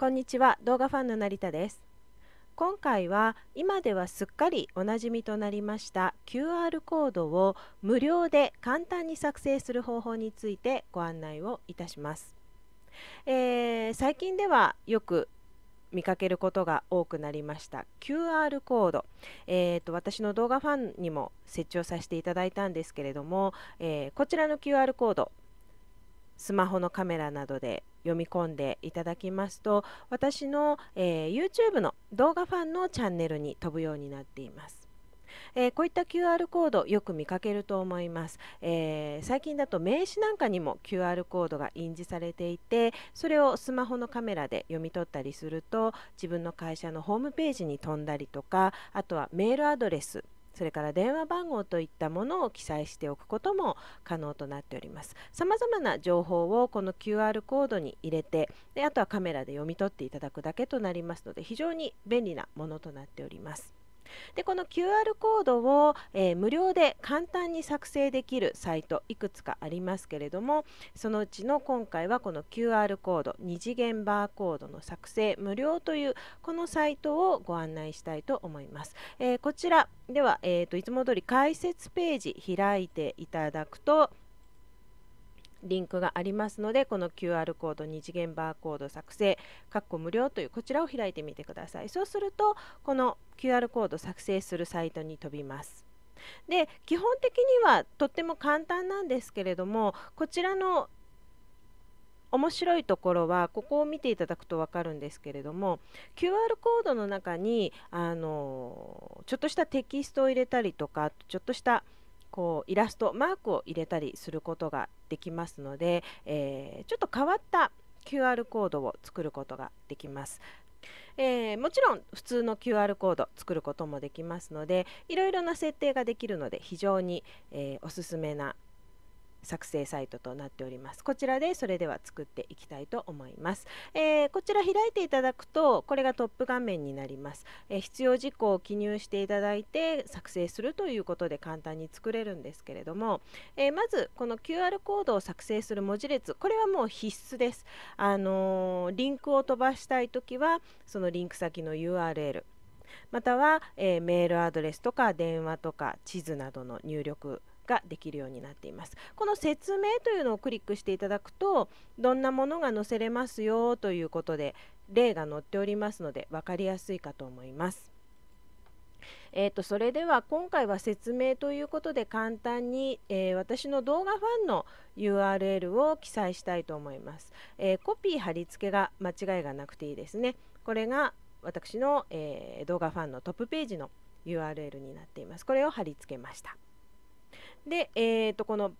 こんにちは動画ファンの成田です今回は今ではすっかりおなじみとなりました QR コードを無料で簡単に作成する方法についてご案内をいたします、えー、最近ではよく見かけることが多くなりました QR コード、えーと、私の動画ファンにも設置をさせていただいたんですけれども、えー、こちらの QR コードスマホのカメラなどで読み込んでいただきますと私の、えー、YouTube の動画ファンのチャンネルに飛ぶようになっています。えー、こういった QR コードよく見かけると思います、えー、最近だと名刺なんかにも QR コードが印字されていてそれをスマホのカメラで読み取ったりすると自分の会社のホームページに飛んだりとかあとはメールアドレスそれから電話番号といったものを記載しておくことも可能となっております様々な情報をこの QR コードに入れてであとはカメラで読み取っていただくだけとなりますので非常に便利なものとなっておりますでこの QR コードを、えー、無料で簡単に作成できるサイトいくつかありますけれどもそのうちの今回はこの QR コード2次元バーコードの作成無料というこのサイトをご案内したいと思います、えー、こちらでは、えーといつも通り解説ページ開いていただくとリンクがありますのでこの QR コード二次元バーコード作成括弧無料というこちらを開いてみてくださいそうするとこの QR コード作成するサイトに飛びますで基本的にはとっても簡単なんですけれどもこちらの面白いところはここを見ていただくと分かるんですけれども QR コードの中にあのちょっとしたテキストを入れたりとかちょっとしたこうイラストマークを入れたりすることができますので、えー、ちょっと変わった QR コードを作ることができます。えー、もちろん普通の QR コード作ることもできますのでいろいろな設定ができるので非常に、えー、おすすめな作成サイトとなっておりますこちらでそれでは作っていきたいと思います、えー、こちら開いていただくとこれがトップ画面になります、えー、必要事項を記入していただいて作成するということで簡単に作れるんですけれども、えー、まずこの QR コードを作成する文字列これはもう必須ですあのリンクを飛ばしたいときはそのリンク先の URL または、えメールアドレスとか電話とか地図などの入力ができるようになっていますこの説明というのをクリックしていただくとどんなものが載せれますよということで例が載っておりますので分かりやすいかと思います。えーと、それでは今回は説明ということで簡単に、えー、私の動画ファンの URL を記載したいと思います、えー、コピー貼り付けが間違いがなくていいですねこれが私の、えー、動画ファンのトップページの URL になっていますこれを貼り付けましたで、えー、とこの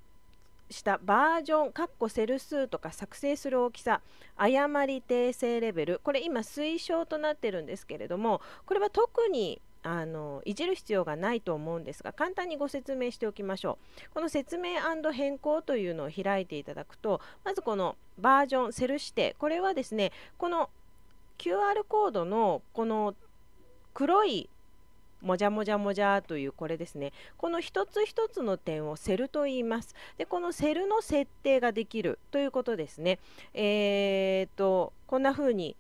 下バージョン、カッコセル数とか作成する大きさ、誤り訂正レベル、これ今推奨となってるんですけれども、これは特にあのいじる必要がないと思うんですが簡単にご説明しておきましょうこの説明変更というのを開いていただくとまずこのバージョンセル指定これはですねこの QR コードのこの黒いもじゃもじゃもじゃというこれですねこの一つ一つの点をセルと言いますでこのセルの設定ができるということですねえー、っとこんな風に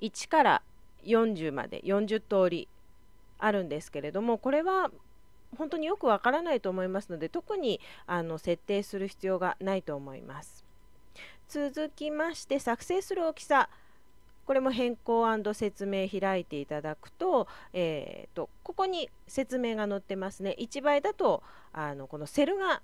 1から40まで40通りあるんですけれどもこれは本当によくわからないと思いますので特にあの設定する必要がないと思います続きまして作成する大きさこれも変更説明開いていただくと,、えーと、とここに説明が載ってますね1倍だとあのこのセルが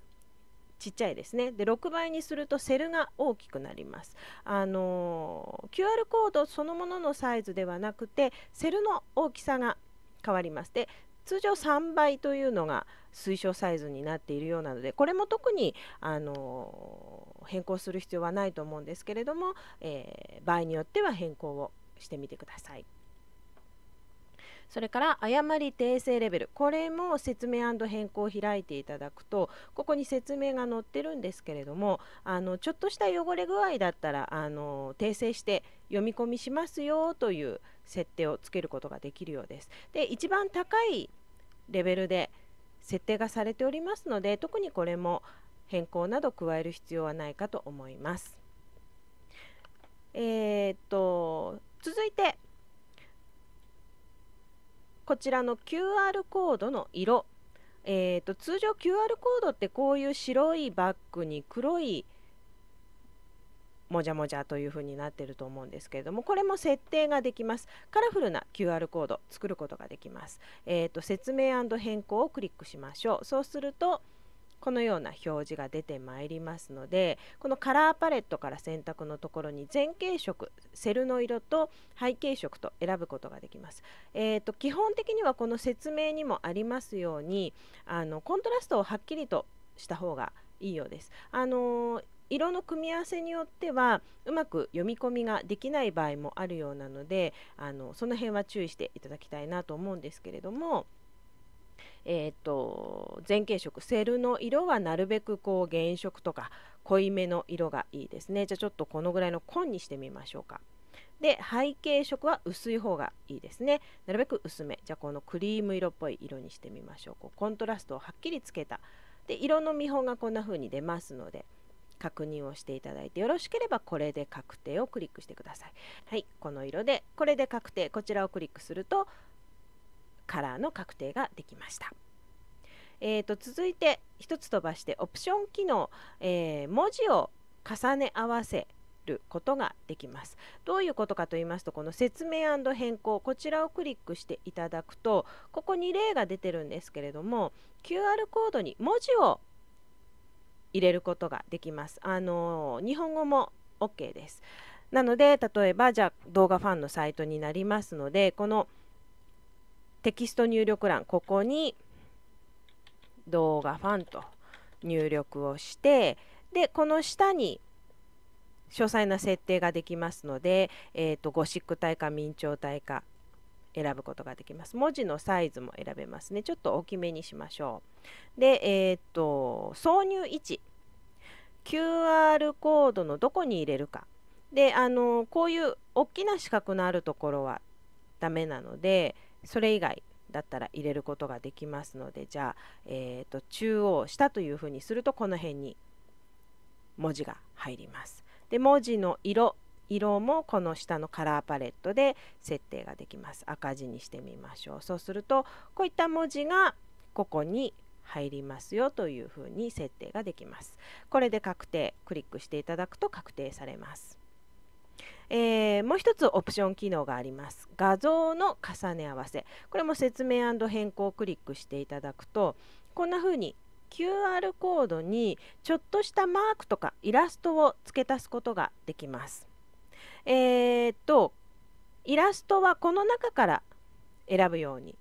ちっちゃいですねで6倍にするとセルが大きくなりますあの QR コードそのもののサイズではなくてセルの大きさが変わりますで通常3倍というのが推奨サイズになっているようなのでこれも特にあの変更する必要はないと思うんですけれども、えー、場合によっては変更をしてみてください。それから誤り訂正レベルこれも説明変更を開いていただくとここに説明が載ってるんですけれどもあのちょっとした汚れ具合だったらあの訂正して読み込みしますよという設定をつけることができるようです。で一番高いレベルで設定がされておりますので特にこれも変更など加える必要はないかと思います。えー、っと続いてこちらの QR コードの色、えーと、と通常 QR コードってこういう白いバッグに黒いもじゃもじゃというふうになってると思うんですけれどもこれも設定ができますカラフルな QR コード作ることができます、えーと説明変更をクリックしましょうそうするとこのような表示が出てまいりますのでこのカラーパレットから選択のところに前景色セルの色と背景色と選ぶことができます、えーと、基本的にはこの説明にもありますようにあのコントラストをはっきりとした方がいいようですあの色の組み合わせによってはうまく読み込みができない場合もあるようなのであのその辺は注意していただきたいなと思うんですけれどもえーと、前景色セルの色はなるべくこう原色とか濃いめの色がいいですねじゃあちょっとこのぐらいの紺にしてみましょうかで背景色は薄い方がいいですねなるべく薄めじゃあこのクリーム色っぽい色にしてみましょうこうコントラストをはっきりつけたで色の見本がこんな風に出ますので確認をしていただいてよろしければこれで確定をクリックしてください。はい、この色でこれで確定こちらをクリックするとカラーの確定ができました。えーと、続いて1つ飛ばしてオプション機能、えー、文字を重ね合わせることができますどういうことかと言いますとこの説明変更こちらをクリックしていただくとここに例が出てるんですけれども QR コードに文字を入れることができます。あのー、日本語も OK ですなので例えばじゃあ動画ファンのサイトになりますのでこのテキスト入力欄ここに動画ファンと入力をしてでこの下に詳細な設定ができますので、えーと、ゴシック体か明朝体か選ぶことができます文字のサイズも選べますねちょっと大きめにしましょうでえっ、ー、と挿入位置 QR コードのどこに入れるかであのこういう大きな四角のあるところはダメなのでそれ以外だったら入れることができますのでじゃあ、えーと、中央下というふうにするとこの辺に文字が入ります。で文字の色色もこの下のカラーパレットで設定ができます。赤字にしてみましょう。そうするとこういった文字がここに入りますよというふうに設定ができます。これで確定クリックしていただくと確定されます。えー、もう一つオプション機能があります画像の重ね合わせこれも説明変更をクリックしていただくとこんな風に QR コードにちょっとしたマークとかイラストを付け足すことができます。えー、っとイラストはこの中から選ぶように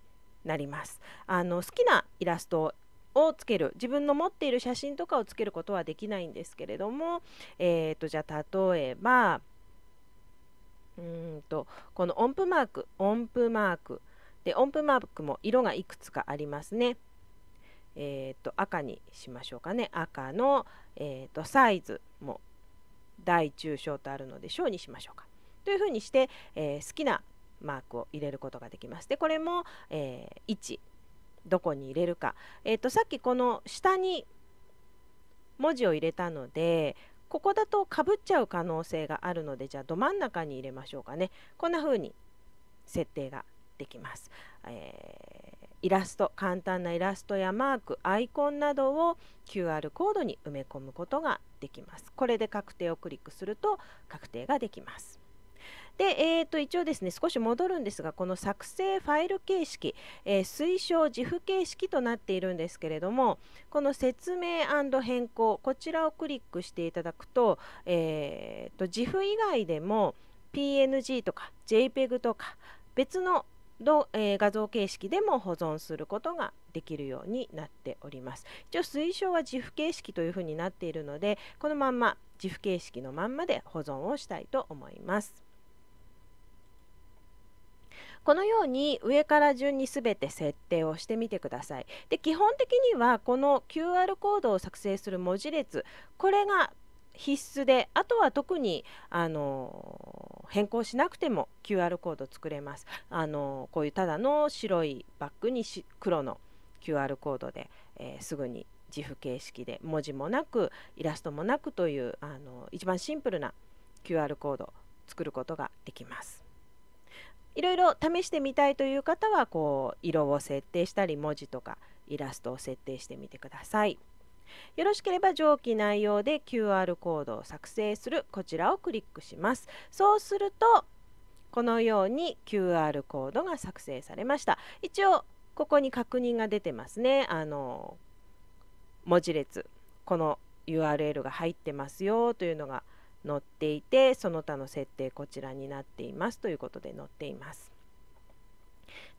なります。あの好きなイラストをつける自分の持っている写真とかをつけることはできないんですけれども、えー、とじゃあ例えばうんとこの音符マーク音符マークで音符マークも色がいくつかありますね。えーと、赤にしましょうかね赤の、えーと、サイズも大中小とあるので小にしましょうかというふうにして、えー、好きなマークを入れることができます。でこれも、えー、位置どこに入れるか、えーとさっきこの下に文字を入れたのでここだとかぶっちゃう可能性があるのでじゃあど真ん中に入れましょうかねこんな風に設定ができます、えー、イラスト簡単なイラストやマークアイコンなどを QR コードに埋め込むことができますこれで確定をクリックすると確定ができますで、えー、と一応ですね少し戻るんですがこの作成ファイル形式、えー、推奨自負形式となっているんですけれどもこの説明変更こちらをクリックしていただくと,、えーと、GIF 以外でも PNG とか JPEG とか別のど、え画像形式でも保存することができるようになっております。一応推奨は GIF 形式というふうになっているのでこのまんま GIF 形式のまんまで保存をしたいと思います。このように上から順に全て設定をしてみてくださいで基本的にはこの QR コードを作成する文字列これが必須であとは特にあの変更しなくても QR コード作れますあのこういうただの白いバッグにし黒の QR コードで、えー、すぐに自負形式で文字もなくイラストもなくというあの一番シンプルな QR コード作ることができます。いろいろ試してみたいという方はこう色を設定したり文字とかイラストを設定してみてください。よろしければ上記内容で QR コードを作成するこちらをクリックします。そうするとこのように QR コードが作成されました。一応ここに確認が出てますね。あの文字列この URL が入ってますよというのが載っていてその他の設定こちらになっていますということで載っています。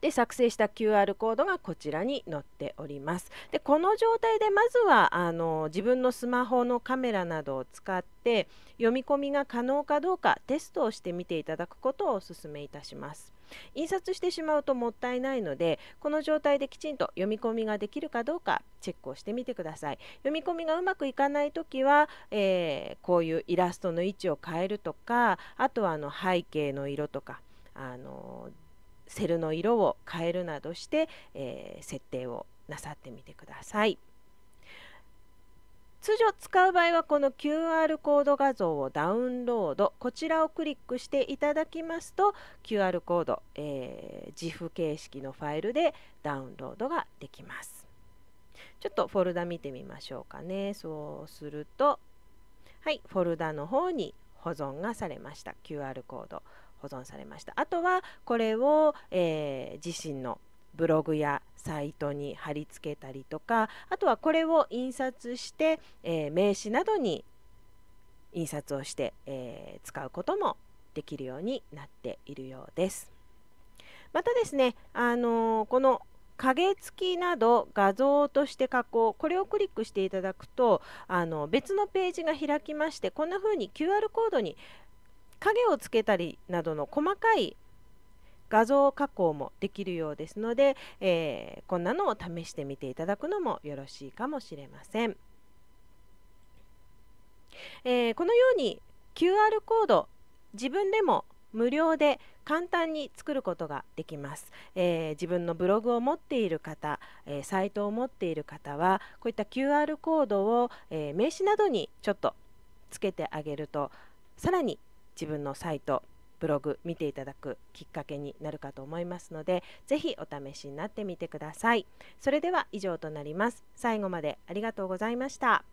で作成した QR コードがこちらに載っておりますでこの状態でまずはあの自分のスマホのカメラなどを使って読み込みが可能かどうかテストをしてみていただくことをお勧めいたします印刷してしまうともったいないのでこの状態できちんと読み込みができるかどうかチェックをしてみてください読み込みがうまくいかない時は、えー、こういうイラストの位置を変えるとかあとはあの背景の色とかあのーセルの色を変えるなどして、えー、設定をなさってみてください。通常使う場合はこの QR コード画像をダウンロードこちらをクリックしていただきますと QR コード、えー、GIF 形式のファイルでダウンロードができますちょっとフォルダ見てみましょうかねそうするとはいフォルダの方に保存がされました QR コード保存されましたあとはこれを、えー、自身のブログやサイトに貼り付けたりとかあとはこれを印刷して、えー、名刺などに印刷をして、えー、使うこともできるようになっているようです。またですね、あのー、この影付きなど画像として加工これをクリックしていただくとあの別のページが開きましてこんな風に QR コードに影をつけたりなどの細かい画像加工もできるようですので、えー、こんなのを試してみていただくのもよろしいかもしれません。えー、このように QR コード自分でも無料で簡単に作ることができます、えー、自分のブログを持っている方、えー、サイトを持っている方はこういった QR コードを、えー、名刺などにちょっとつけてあげるとさらに自分のサイトブログ見ていただくきっかけになるかと思いますのでぜひお試しになってみてくださいそれでは以上となります最後までありがとうございました